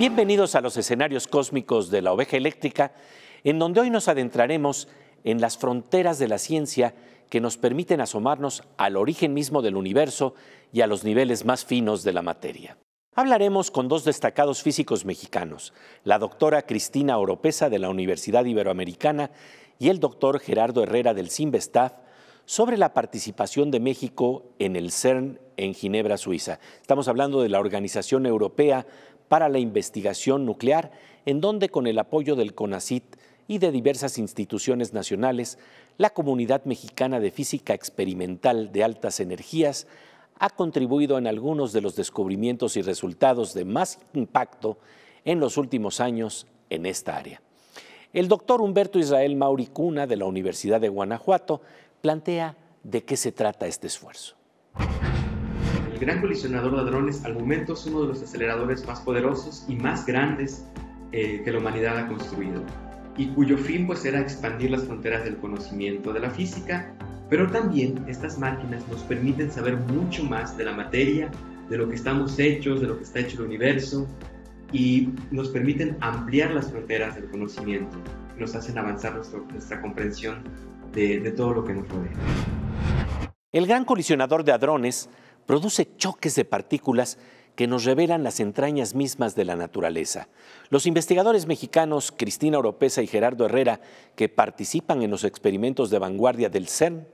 Bienvenidos a los escenarios cósmicos de la oveja eléctrica, en donde hoy nos adentraremos en las fronteras de la ciencia que nos permiten asomarnos al origen mismo del universo y a los niveles más finos de la materia. Hablaremos con dos destacados físicos mexicanos, la doctora Cristina Oropesa de la Universidad Iberoamericana y el doctor Gerardo Herrera del CIMBESTAF, sobre la participación de México en el CERN en Ginebra, Suiza. Estamos hablando de la Organización Europea para la investigación nuclear, en donde con el apoyo del CONACIT y de diversas instituciones nacionales, la comunidad mexicana de física experimental de altas energías ha contribuido en algunos de los descubrimientos y resultados de más impacto en los últimos años en esta área. El doctor Humberto Israel Mauricuna de la Universidad de Guanajuato plantea de qué se trata este esfuerzo. El gran colisionador de hadrones al momento es uno de los aceleradores más poderosos y más grandes eh, que la humanidad ha construido y cuyo fin pues era expandir las fronteras del conocimiento de la física, pero también estas máquinas nos permiten saber mucho más de la materia, de lo que estamos hechos, de lo que está hecho el universo y nos permiten ampliar las fronteras del conocimiento, nos hacen avanzar nuestra comprensión de, de todo lo que nos rodea. El gran colisionador de hadrones produce choques de partículas que nos revelan las entrañas mismas de la naturaleza. Los investigadores mexicanos Cristina Oropesa y Gerardo Herrera, que participan en los experimentos de vanguardia del CERN,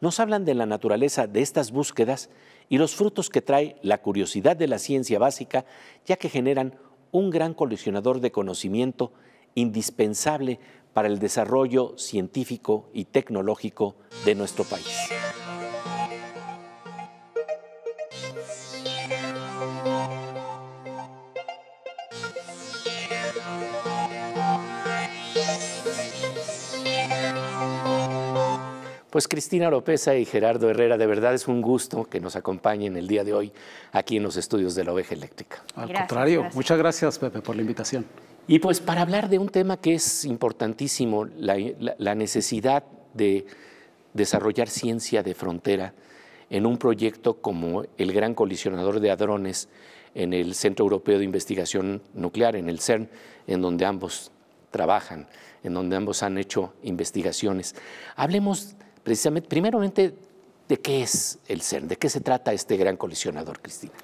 nos hablan de la naturaleza de estas búsquedas y los frutos que trae la curiosidad de la ciencia básica, ya que generan un gran colisionador de conocimiento indispensable para el desarrollo científico y tecnológico de nuestro país. Pues Cristina López y Gerardo Herrera, de verdad es un gusto que nos acompañen el día de hoy aquí en los estudios de la Oveja Eléctrica. Al contrario, muchas gracias Pepe por la invitación. Y pues para hablar de un tema que es importantísimo, la, la necesidad de desarrollar ciencia de frontera en un proyecto como el Gran Colisionador de Hadrones en el Centro Europeo de Investigación Nuclear, en el CERN, en donde ambos trabajan, en donde ambos han hecho investigaciones. Hablemos precisamente, primeramente, de qué es el CERN, de qué se trata este gran colisionador, Cristina.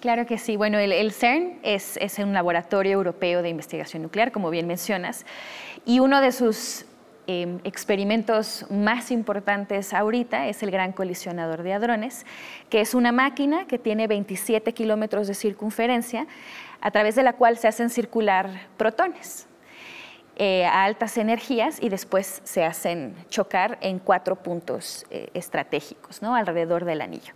Claro que sí. Bueno, el, CERN es, un laboratorio europeo de investigación nuclear, como bien mencionas, y uno de sus em, experimentos más importantes ahorita es el Gran Colisionador de Hadrones, que es una máquina que tiene 27 kilómetros de circunferencia, a través de la cual se hacen circular protones. Eh, a altas energías y después se hacen chocar en cuatro puntos eh, estratégicos alrededor del anillo.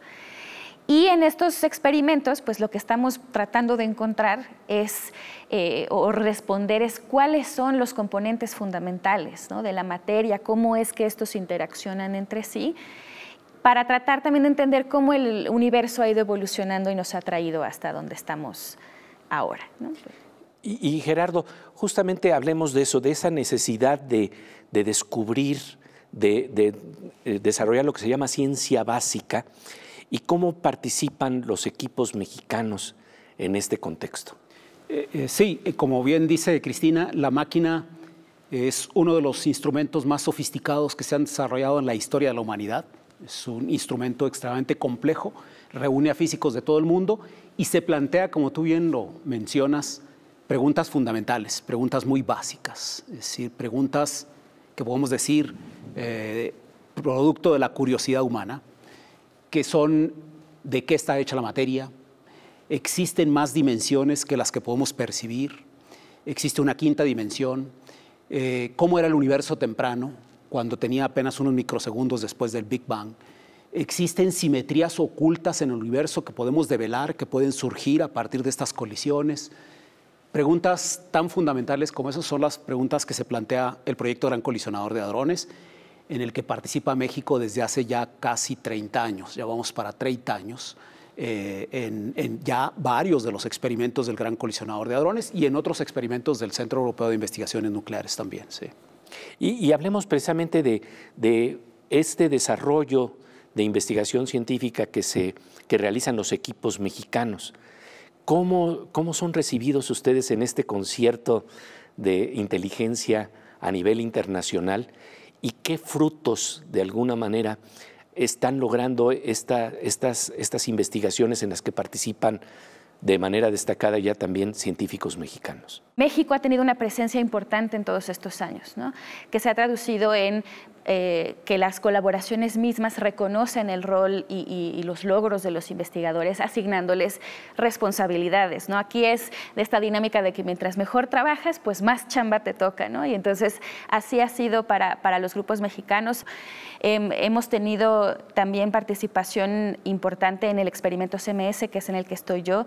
Y en estos experimentos, pues lo que estamos tratando de encontrar es, eh, o responder es cuáles son los componentes fundamentales de la materia, cómo es que estos interaccionan entre sí, para tratar también de entender cómo el universo ha ido evolucionando y nos ha traído hasta donde estamos ahora. Y, Gerardo, justamente hablemos de eso, de esa necesidad de, descubrir, de, eh, desarrollar lo que se llama ciencia básica y cómo participan los equipos mexicanos en este contexto. Eh, eh, sí, como bien dice Cristina, la máquina es uno de los instrumentos más sofisticados que se han desarrollado en la historia de la humanidad. Es un instrumento extremadamente complejo, reúne a físicos de todo el mundo y se plantea, como tú bien lo mencionas, preguntas fundamentales, preguntas muy básicas, es decir, preguntas que podemos decir eh, producto de la curiosidad humana, que son de qué está hecha la materia, existen más dimensiones que las que podemos percibir, existe una quinta dimensión, eh, cómo era el universo temprano, cuando tenía apenas unos microsegundos después del Big Bang, existen simetrías ocultas en el universo que podemos develar, que pueden surgir a partir de estas colisiones, Preguntas tan fundamentales como esas son las preguntas que se plantea el proyecto Gran Colisionador de Hadrones, en el que participa México desde hace ya casi 30 años, ya vamos para 30 años, eh, en, ya varios de los experimentos del Gran Colisionador de Hadrones y en otros experimentos del Centro Europeo de Investigaciones Nucleares también. Y, hablemos precisamente de, este desarrollo de investigación científica que, se, que realizan los equipos mexicanos. ¿Cómo, son recibidos ustedes en este concierto de inteligencia a nivel internacional y qué frutos, de alguna manera, están logrando esta, estas, estas investigaciones en las que participan de manera destacada ya también científicos mexicanos. México ha tenido una presencia importante en todos estos años, que se ha traducido en eh, que las colaboraciones mismas reconocen el rol y, los logros de los investigadores, asignándoles responsabilidades. ¿no? Aquí es de esta dinámica de que mientras mejor trabajas, pues más chamba te toca. ¿no? Y entonces así ha sido para, los grupos mexicanos. Em, hemos tenido también participación importante en el experimento CMS, que es en el que estoy yo.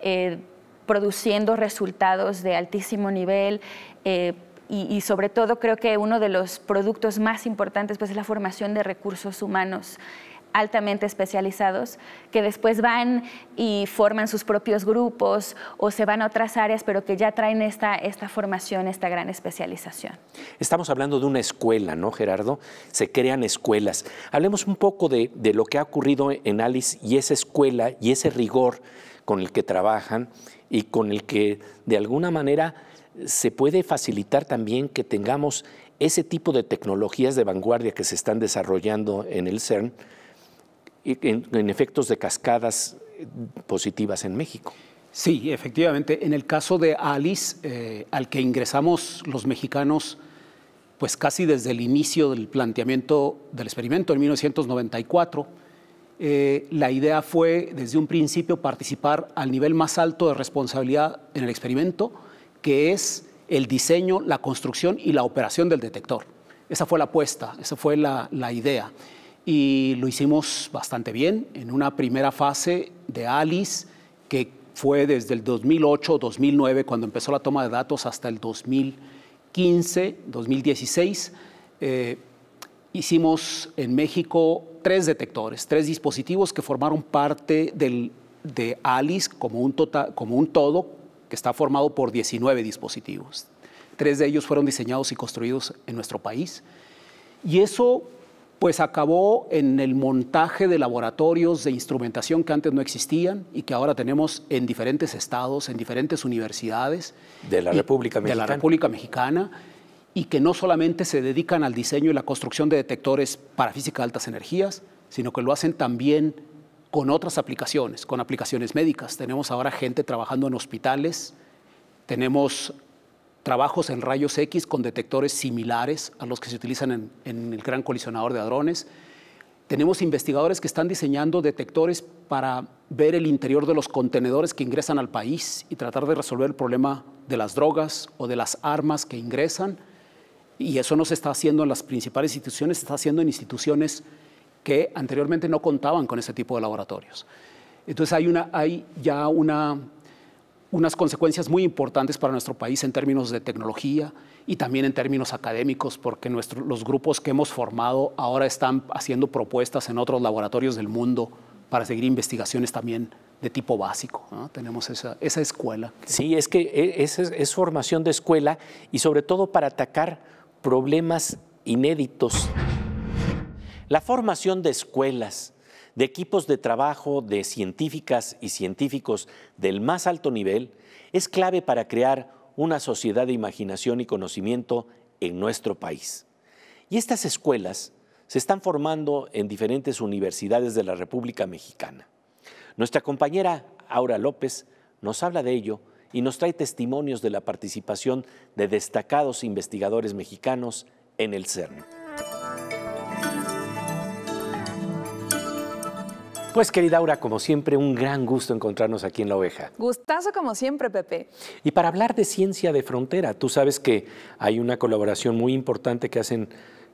Eh, produciendo resultados de altísimo nivel, eh, y, sobre todo creo que uno de los productos más importantes pues, es la formación de recursos humanos altamente especializados que después van y forman sus propios grupos o se van a otras áreas, pero que ya traen esta, esta formación, esta gran especialización. Estamos hablando de una escuela, ¿no, Gerardo? Se crean escuelas. Hablemos un poco de, de lo que ha ocurrido en Alice y esa escuela y ese rigor con el que trabajan y con el que de alguna manera se puede facilitar también que tengamos ese tipo de tecnologías de vanguardia que se están desarrollando en el CERN en, en efectos de cascadas eh, positivas en México. Sí, efectivamente. En el caso de ALICE, eh, al que ingresamos los mexicanos, pues casi desde el inicio del planteamiento del experimento en 1994, eh, la idea fue desde un principio participar al nivel más alto de responsabilidad en el experimento que es el diseño, la construcción y la operación del detector. Esa fue la apuesta, esa fue la, idea. Y lo hicimos bastante bien en una primera fase de ALICE que fue desde el 2008-2009, cuando empezó la toma de datos, hasta el 2015-2016. Eh, hicimos en México tres detectores, tres dispositivos que formaron parte de ALICE como un tota, todo, que está formado por 19 dispositivos. Tres de ellos fueron diseñados y construidos en nuestro país. Y eso pues acabó en el montaje de laboratorios de instrumentación que antes no existían y que ahora tenemos en diferentes estados, en diferentes universidades. De la República De la República Mexicana y que no solamente se dedican al diseño y la construcción de detectores para física de altas energías, sino que lo hacen también con otras aplicaciones, con aplicaciones médicas. Tenemos ahora gente trabajando en hospitales, tenemos trabajos en rayos X con detectores similares a los que se utilizan en, el gran colisionador de hadrones. Tenemos investigadores que están diseñando detectores para ver el interior de los contenedores que ingresan al país y tratar de resolver el problema de las drogas o de las armas que ingresan. Y eso no se está haciendo en las principales instituciones, se está haciendo en instituciones que anteriormente no contaban con ese tipo de laboratorios. Entonces hay, una, hay ya una, unas consecuencias muy importantes para nuestro país en términos de tecnología y también en términos académicos, porque nuestro, los grupos que hemos formado ahora están haciendo propuestas en otros laboratorios del mundo para seguir investigaciones también de tipo básico. Tenemos esa, esa escuela. Sí, es que e, es formación de escuela y sobre todo para atacar problemas inéditos. La formación de escuelas, de equipos de trabajo de científicas y científicos del más alto nivel es clave para crear una sociedad de imaginación y conocimiento en nuestro país. Y estas escuelas se están formando en diferentes universidades de la República Mexicana. Nuestra compañera Aura López nos habla de ello y nos trae testimonios de la participación de destacados investigadores mexicanos en el CERN. Pues querida Aura, como siempre, un gran gusto encontrarnos aquí en La Oveja. Gustazo como siempre, Pepe. Y para hablar de ciencia de frontera, tú sabes que hay una colaboración muy importante que hacen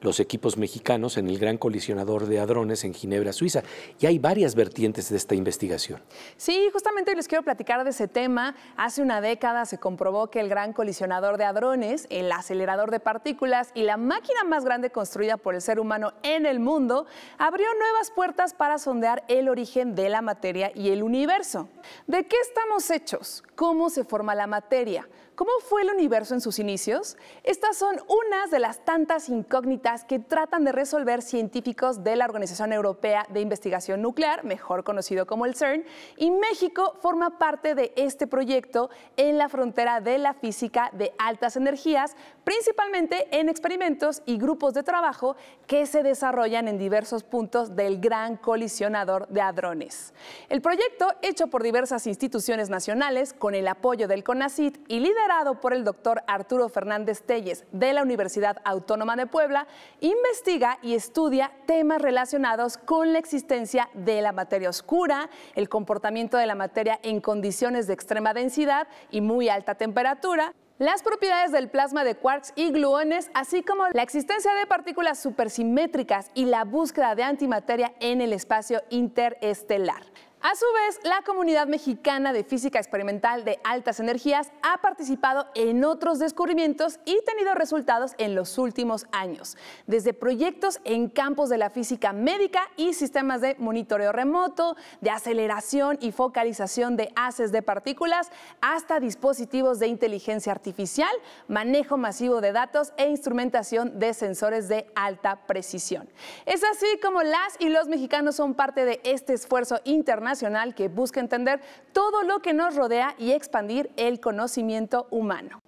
los equipos mexicanos en el gran colisionador de hadrones en Ginebra, Suiza. Y hay varias vertientes de esta investigación. Sí, justamente les quiero platicar de ese tema. Hace una década se comprobó que el gran colisionador de hadrones, el acelerador de partículas y la máquina más grande construida por el ser humano en el mundo abrió nuevas puertas para sondear el origen de la materia y el universo. ¿De qué estamos hechos? ¿Cómo se forma la materia? ¿Cómo fue el universo en sus inicios? Estas son unas de las tantas incógnitas que tratan de resolver científicos de la Organización Europea de Investigación Nuclear, mejor conocido como el CERN, y México forma parte de este proyecto en la frontera de la física de altas energías, principalmente en experimentos y grupos de trabajo que se desarrollan en diversos puntos del gran colisionador de hadrones. El proyecto, hecho por diversas instituciones nacionales con el apoyo del CONACYT y líderes liderado por el doctor Arturo Fernández Telles de la Universidad Autónoma de Puebla, investiga y estudia temas relacionados con la existencia de la materia oscura, el comportamiento de la materia en condiciones de extrema densidad y muy alta temperatura, las propiedades del plasma de quarks y gluones, así como la existencia de partículas supersimétricas y la búsqueda de antimateria en el espacio interestelar. A su vez, la comunidad mexicana de física experimental de altas energías ha participado en otros descubrimientos y tenido resultados en los últimos años, desde proyectos en campos de la física médica y sistemas de monitoreo remoto, de aceleración y focalización de haces de partículas, hasta dispositivos de inteligencia artificial, manejo masivo de datos e instrumentación de sensores de alta precisión. Es así como las y los mexicanos son parte de este esfuerzo internacional que busca entender todo lo que nos rodea y expandir el conocimiento humano.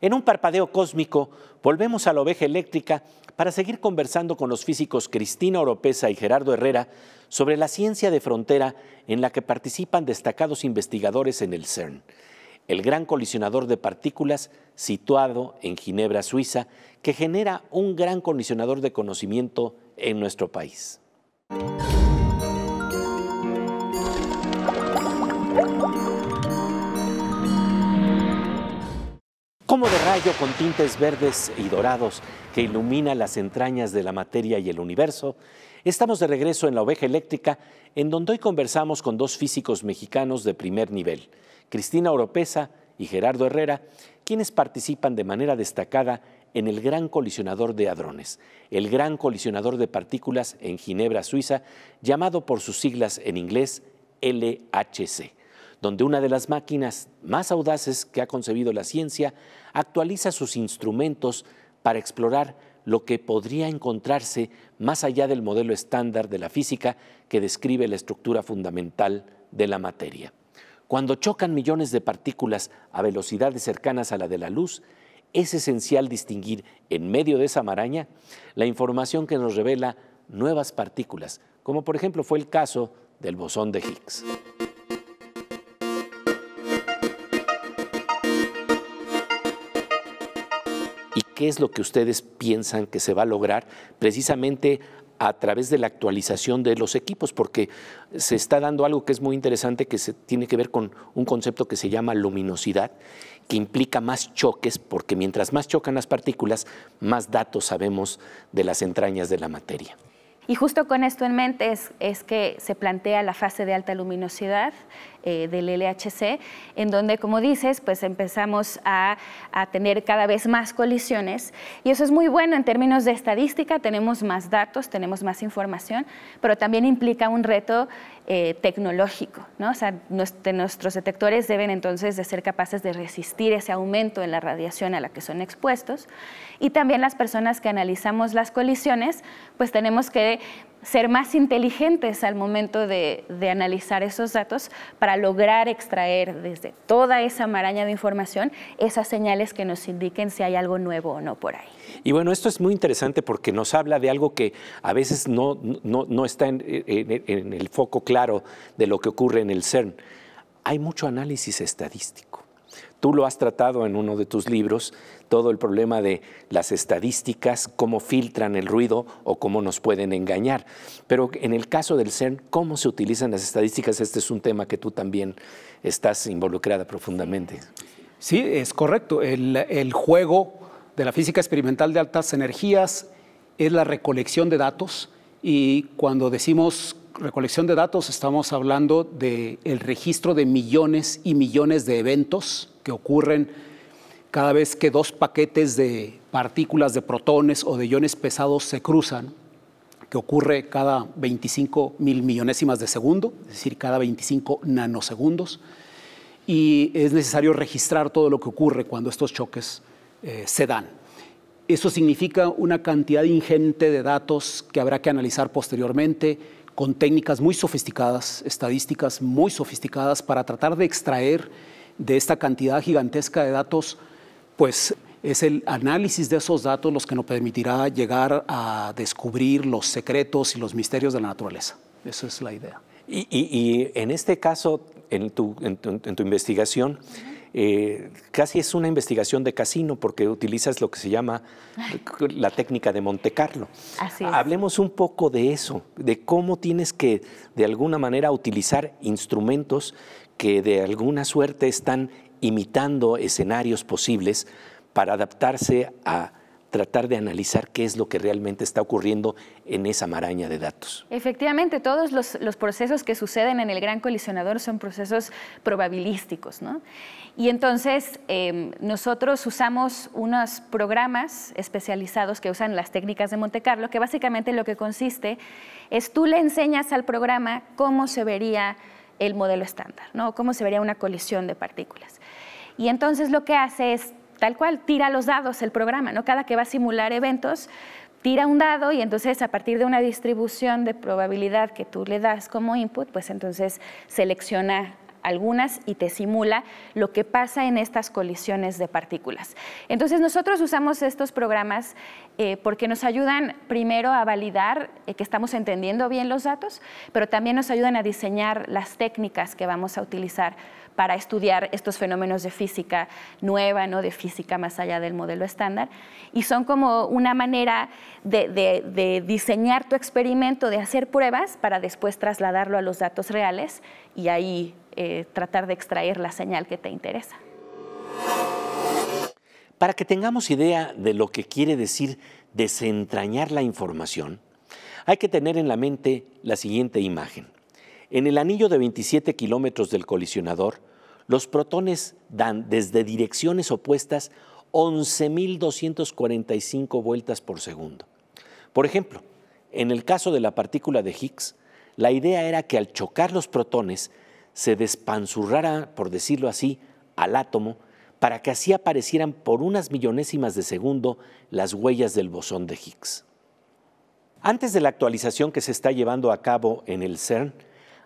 En un parpadeo cósmico, volvemos a la oveja eléctrica para seguir conversando con los físicos Cristina Oropesa y Gerardo Herrera sobre la ciencia de frontera en la que participan destacados investigadores en el CERN, el gran colisionador de partículas situado en Ginebra, Suiza, que genera un gran colisionador de conocimiento en nuestro país. como de rayo con tintes verdes y dorados que ilumina las entrañas de la materia y el universo, estamos de regreso en la oveja eléctrica, en donde hoy conversamos con dos físicos mexicanos de primer nivel, Cristina Oropesa y Gerardo Herrera, quienes participan de manera destacada en el Gran Colisionador de Hadrones, el Gran Colisionador de Partículas en Ginebra, Suiza, llamado por sus siglas en inglés LHC donde una de las máquinas más audaces que ha concebido la ciencia actualiza sus instrumentos para explorar lo que podría encontrarse más allá del modelo estándar de la física que describe la estructura fundamental de la materia. Cuando chocan millones de partículas a velocidades cercanas a la de la luz, es esencial distinguir en medio de esa maraña la información que nos revela nuevas partículas, como por ejemplo fue el caso del bosón de Higgs. qué es lo que ustedes piensan que se va a lograr precisamente a través de la actualización de los equipos, porque se está dando algo que es muy interesante, que se tiene que ver con un concepto que se llama luminosidad, que implica más choques, porque mientras más chocan las partículas, más datos sabemos de las entrañas de la materia. Y justo con esto en mente es, es que se plantea la fase de alta luminosidad, eh, del LHC, en donde, como dices, pues empezamos a, tener cada vez más colisiones y eso es muy bueno en términos de estadística, tenemos más datos, tenemos más información, pero también implica un reto eh, tecnológico, ¿no? O sea, nuestros detectores deben entonces de ser capaces de resistir ese aumento en la radiación a la que son expuestos y también las personas que analizamos las colisiones, pues tenemos que ser más inteligentes al momento de, analizar esos datos para lograr extraer desde toda esa maraña de información esas señales que nos indiquen si hay algo nuevo o no por ahí. Y bueno, esto es muy interesante porque nos habla de algo que a veces no, no, está en, en el foco claro de lo que ocurre en el CERN. Hay mucho análisis estadístico Tú lo has tratado en uno de tus libros, todo el problema de las estadísticas, cómo filtran el ruido o cómo nos pueden engañar. Pero en el caso del CERN, ¿cómo se utilizan las estadísticas? Este es un tema que tú también estás involucrada profundamente. Sí, es correcto. El, el juego de la física experimental de altas energías es la recolección de datos y cuando decimos recolección de datos estamos hablando del registro de millones y millones de eventos que ocurren cada vez que dos paquetes de partículas de protones o de iones pesados se cruzan, que ocurre cada 25 mil millonésimas de segundo, es decir, cada 25 nanosegundos, y es necesario registrar todo lo que ocurre cuando estos choques eh, se dan. Eso significa una cantidad ingente de datos que habrá que analizar posteriormente, con técnicas muy sofisticadas, estadísticas muy sofisticadas, para tratar de extraer de esta cantidad gigantesca de datos, pues es el análisis de esos datos los que nos permitirá llegar a descubrir los secretos y los misterios de la naturaleza. Esa es la idea. Y, en este caso, en tu investigación, eh, casi es una investigación de casino porque utilizas lo que se llama la técnica de Monte Carlo. Hablemos un poco de eso, de cómo tienes que de alguna manera utilizar instrumentos que de alguna suerte están imitando escenarios posibles para adaptarse a tratar de analizar qué es lo que realmente está ocurriendo en esa maraña de datos. Efectivamente, todos los, procesos que suceden en el gran colisionador son procesos probabilísticos, ¿no? Y entonces em, nosotros usamos unos programas especializados que usan las técnicas de Monte Carlo, que básicamente lo que consiste es tú le enseñas al programa cómo se vería el modelo estándar, ¿no? cómo se vería una colisión de partículas. Y entonces lo que hace es tal cual, tira los dados el programa, ¿no? Cada que va a simular eventos, tira un dado y entonces a partir de una distribución de probabilidad que tú le das como input, pues entonces selecciona algunas y te simula lo que pasa en estas colisiones de partículas. Entonces nosotros usamos estos programas eh, porque nos ayudan primero a validar eh, que estamos entendiendo bien los datos, pero también nos ayudan a diseñar las técnicas que vamos a utilizar para estudiar estos fenómenos de física nueva, ¿no? de física más allá del modelo estándar. Y son como una manera de, de, diseñar tu experimento, de hacer pruebas para después trasladarlo a los datos reales y ahí eh, tratar de extraer la señal que te interesa. Para que tengamos idea de lo que quiere decir desentrañar la información, hay que tener en la mente la siguiente imagen. En el anillo de 27 kilómetros del colisionador, los protones dan desde direcciones opuestas 11.245 vueltas por segundo. Por ejemplo, en el caso de la partícula de Higgs, la idea era que al chocar los protones se despanzurrara, por decirlo así, al átomo para que así aparecieran por unas millonésimas de segundo las huellas del bosón de Higgs. Antes de la actualización que se está llevando a cabo en el CERN,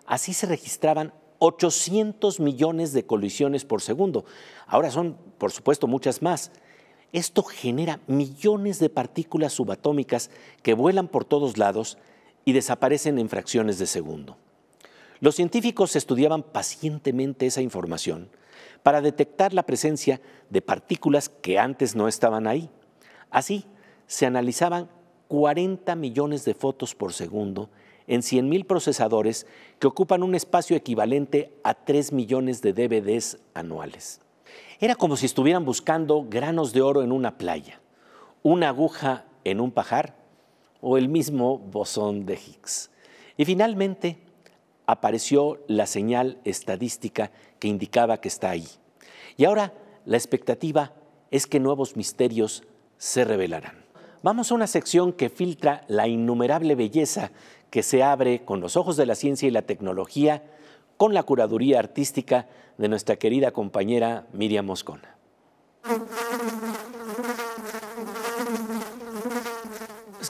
así se registraban 800 millones de colisiones por segundo. Ahora son, por supuesto, muchas más. Esto genera millones de partículas subatómicas que vuelan por todos lados y desaparecen en fracciones de segundo. Los científicos estudiaban pacientemente esa información para detectar la presencia de partículas que antes no estaban ahí. Así, se analizaban 40 millones de fotos por segundo en 100.000 procesadores que ocupan un espacio equivalente a 3 millones de DVDs anuales. Era como si estuvieran buscando granos de oro en una playa, una aguja en un pajar o el mismo bosón de Higgs. Y finalmente, apareció la señal estadística que indicaba que está ahí. Y ahora la expectativa es que nuevos misterios se revelarán. Vamos a una sección que filtra la innumerable belleza que se abre con los ojos de la ciencia y la tecnología, con la curaduría artística de nuestra querida compañera Miriam Moscona.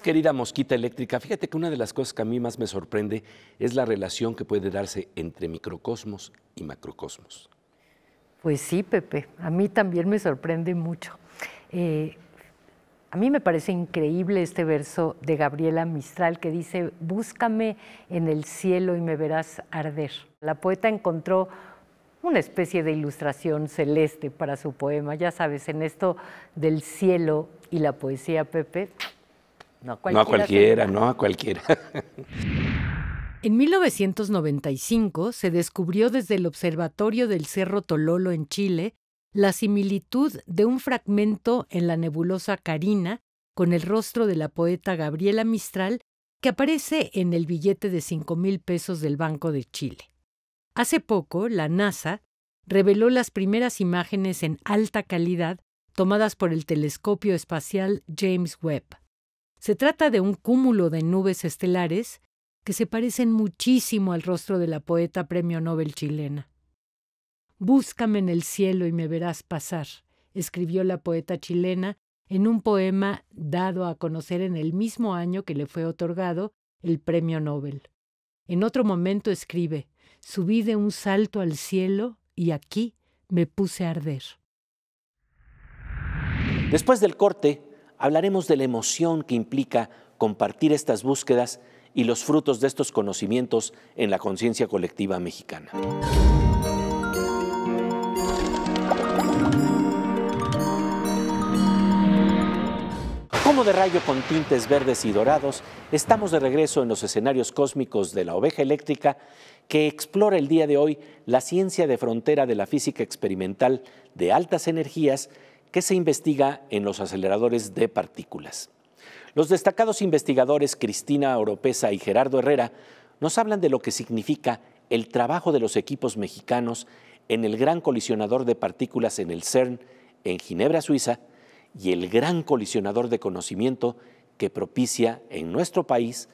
Querida mosquita eléctrica, fíjate que una de las cosas que a mí más me sorprende es la relación que puede darse entre microcosmos y macrocosmos. Pues sí, Pepe, a mí también me sorprende mucho. Eh, a mí me parece increíble este verso de Gabriela Mistral que dice, búscame en el cielo y me verás arder. La poeta encontró una especie de ilustración celeste para su poema, ya sabes, en esto del cielo y la poesía, Pepe, no, a cualquiera, no a cualquiera. En 1995 se descubrió desde el observatorio del Cerro Tololo en Chile la similitud de un fragmento en la nebulosa Carina con el rostro de la poeta Gabriela Mistral que aparece en el billete de 5 mil pesos del Banco de Chile. Hace poco, la NASA reveló las primeras imágenes en alta calidad tomadas por el telescopio espacial James Webb. Se trata de un cúmulo de nubes estelares que se parecen muchísimo al rostro de la poeta premio Nobel chilena. Búscame en el cielo y me verás pasar, escribió la poeta chilena en un poema dado a conocer en el mismo año que le fue otorgado el premio Nobel. En otro momento escribe, subí de un salto al cielo y aquí me puse a arder. Después del corte, hablaremos de la emoción que implica compartir estas búsquedas y los frutos de estos conocimientos en la conciencia colectiva mexicana. Como de rayo con tintes verdes y dorados, estamos de regreso en los escenarios cósmicos de la oveja eléctrica que explora el día de hoy la ciencia de frontera de la física experimental de altas energías que se investiga en los aceleradores de partículas. Los destacados investigadores Cristina Oropesa y Gerardo Herrera nos hablan de lo que significa el trabajo de los equipos mexicanos en el gran colisionador de partículas en el CERN en Ginebra, Suiza, y el gran colisionador de conocimiento que propicia en nuestro país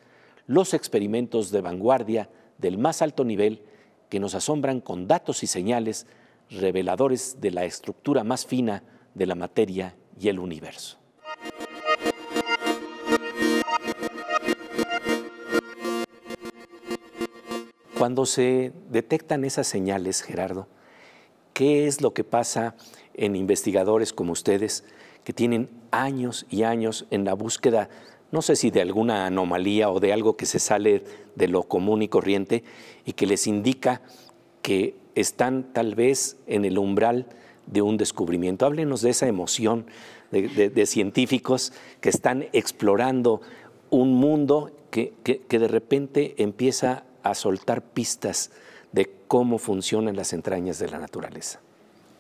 los experimentos de vanguardia del más alto nivel que nos asombran con datos y señales reveladores de la estructura más fina de la materia y el universo. Cuando se detectan esas señales, Gerardo, ¿qué es lo que pasa en investigadores como ustedes que tienen años y años en la búsqueda, no sé si de alguna anomalía o de algo que se sale de lo común y corriente y que les indica que están tal vez en el umbral de un descubrimiento. Háblenos de esa emoción de, científicos que están explorando un mundo que, que, de repente empieza a soltar pistas de cómo funcionan las entrañas de la naturaleza.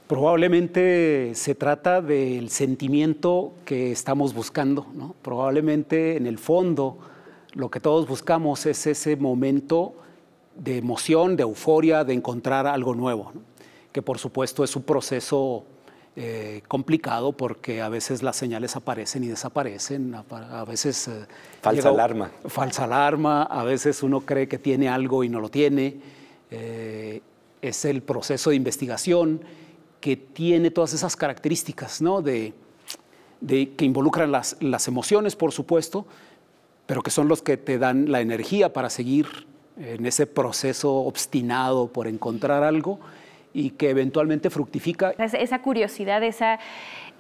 Probablemente se trata del sentimiento que estamos buscando, ¿no? Probablemente en el fondo lo que todos buscamos es ese momento de emoción, de euforia, de encontrar algo nuevo. ¿no? que por supuesto es un proceso eh, complicado porque a veces las señales aparecen y desaparecen, a, veces... Eh, falsa alarma. Falsa alarma, a veces uno cree que tiene algo y no lo tiene. Eh, es el proceso de investigación que tiene todas esas características, ¿no? De, que involucran las, las, emociones, por supuesto, pero que son los que te dan la energía para seguir en ese proceso obstinado por encontrar algo y que eventualmente fructifica. Esa curiosidad, esa,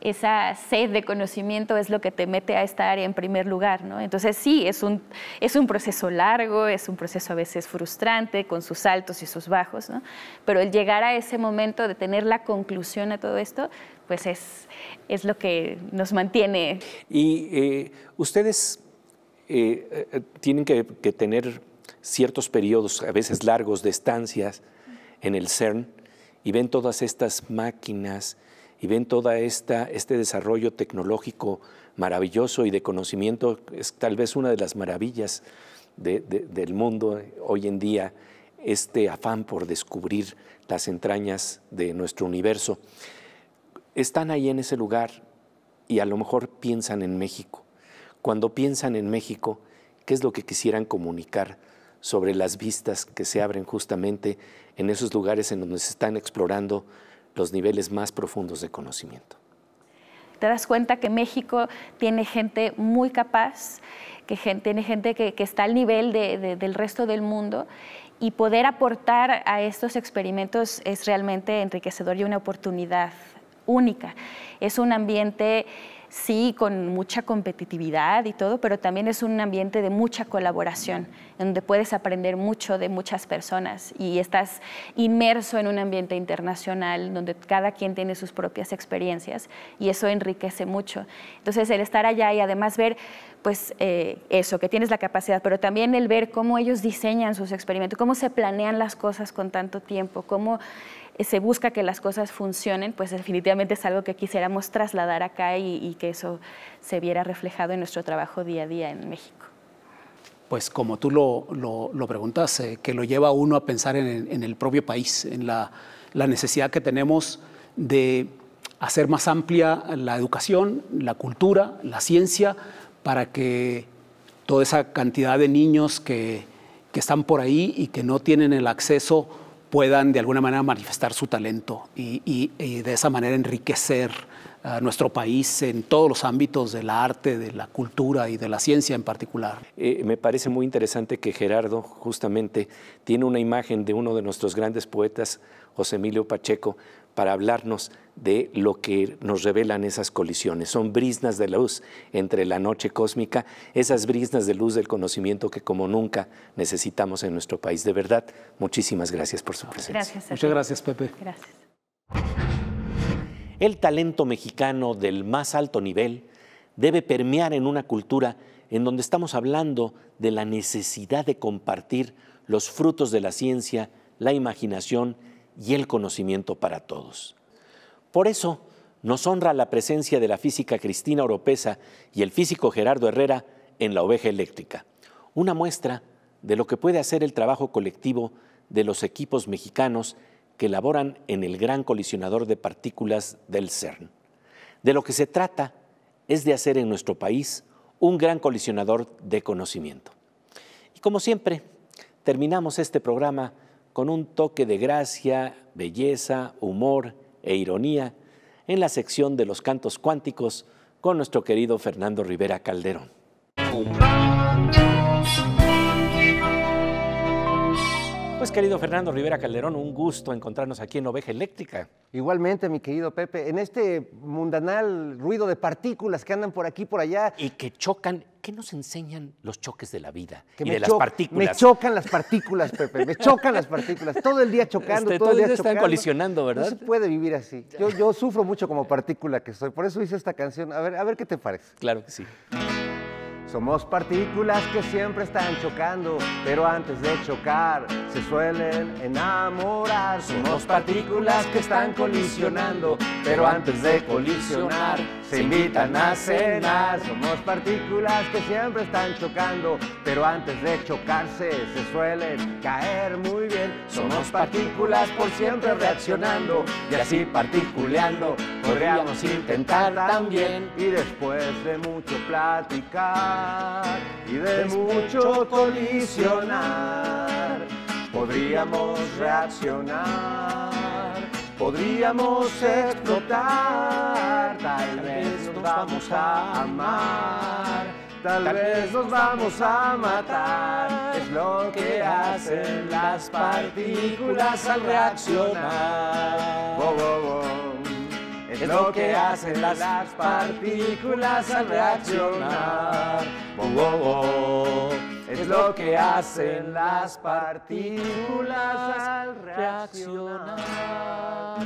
esa sed de conocimiento es lo que te mete a esta área en primer lugar, ¿no? Entonces sí, es un, es un proceso largo, es un proceso a veces frustrante, con sus altos y sus bajos, ¿no? Pero el llegar a ese momento de tener la conclusión a todo esto, pues es, es lo que nos mantiene. Y eh, ustedes eh, eh, tienen que, que, tener ciertos periodos, a veces largos, de estancias en el CERN y ven todas estas máquinas y ven todo este desarrollo tecnológico maravilloso y de conocimiento, es tal vez una de las maravillas del mundo hoy en día, este afán por descubrir las entrañas de nuestro universo. Están ahí en ese lugar y a lo mejor piensan en México. Cuando piensan en México, ¿qué es lo que quisieran comunicar? sobre las vistas que se abren justamente en esos lugares en donde se están explorando los niveles más profundos de conocimiento. Te das cuenta que México tiene gente muy capaz, que tiene gente que, está al nivel del resto del mundo y poder aportar a estos experimentos es realmente enriquecedor y una oportunidad única. Es un ambiente sí, con mucha competitividad y todo, pero también es un ambiente de mucha colaboración, donde puedes aprender mucho de muchas personas y estás inmerso en un ambiente internacional donde cada quien tiene sus propias experiencias y eso enriquece mucho. Entonces, el estar allá y además ver, pues, eh, eso, que tienes la capacidad, pero también el ver cómo ellos diseñan sus experimentos, cómo se planean las cosas con tanto tiempo, cómo se busca que las cosas funcionen, pues definitivamente es algo que quisiéramos trasladar acá y, que eso se viera reflejado en nuestro trabajo día a día en México pues como tú lo, lo, preguntas, eh, que lo lleva uno a pensar en, en el propio país, en la, la, necesidad que tenemos de hacer más amplia la educación, la cultura, la ciencia, para que toda esa cantidad de niños que, que están por ahí y que no tienen el acceso puedan de alguna manera manifestar su talento y, de esa manera enriquecer a ah, nuestro país en todos los ámbitos de la arte, de la cultura y de la ciencia en particular. Eh, me parece muy interesante que Gerardo justamente tiene una imagen de uno de nuestros grandes poetas, José Emilio Pacheco, para hablarnos de lo que nos revelan esas colisiones. Son brisnas de luz entre la noche cósmica, esas brisnas de luz del conocimiento que como nunca necesitamos en nuestro país. De verdad, muchísimas gracias por su presencia. Muchas gracias, Pepe. Gracias. El talento mexicano del más alto nivel debe permear en una cultura en donde estamos hablando de la necesidad de compartir los frutos de la ciencia, la imaginación, y el conocimiento para todos. Por eso, nos honra la presencia de la física Cristina Oropesa y el físico Gerardo Herrera en la oveja eléctrica, una muestra de lo que puede hacer el trabajo colectivo de los equipos mexicanos que laboran en el gran colisionador de partículas del CERN. De lo que se trata es de hacer en nuestro país un gran colisionador de conocimiento. Y como siempre, terminamos este programa con un toque de gracia, belleza, humor e ironía en la sección de los cantos cuánticos con nuestro querido Fernando Rivera Calderón. Pues querido Fernando Rivera Calderón, un gusto encontrarnos aquí en Oveja Eléctrica. Igualmente, mi querido Pepe, en este mundanal ruido de partículas que andan por aquí, por allá. Y que chocan, ¿qué nos enseñan los choques de la vida y de las partículas? Me chocan las partículas, Pepe, me chocan las partículas. Todo el día chocando, este, todo, el día chocando. están colisionando, ¿verdad? No se puede vivir así. Yo, sufro mucho como partícula que soy, por eso hice esta canción. A ver, a ver qué te parece. Claro que sí. Somos partículas que siempre están chocando, pero antes de chocar se suelen enamorar. Somos partículas que están colisionando, pero antes de colisionar se invitan a cenar. Somos partículas que siempre están chocando, pero antes de chocarse se suelen caer muy bien. Somos partículas por siempre reaccionando y así particuleando podríamos intentar también. Y después de mucho platicar y de mucho colisionar. Podríamos reaccionar, podríamos explotar, tal vez nos vamos a amar, tal vez nos vamos a matar. Es lo que hacen las partículas al reaccionar es lo que hacen las partículas al reaccionar. Oh, oh, Es lo que hacen las partículas al reaccionar.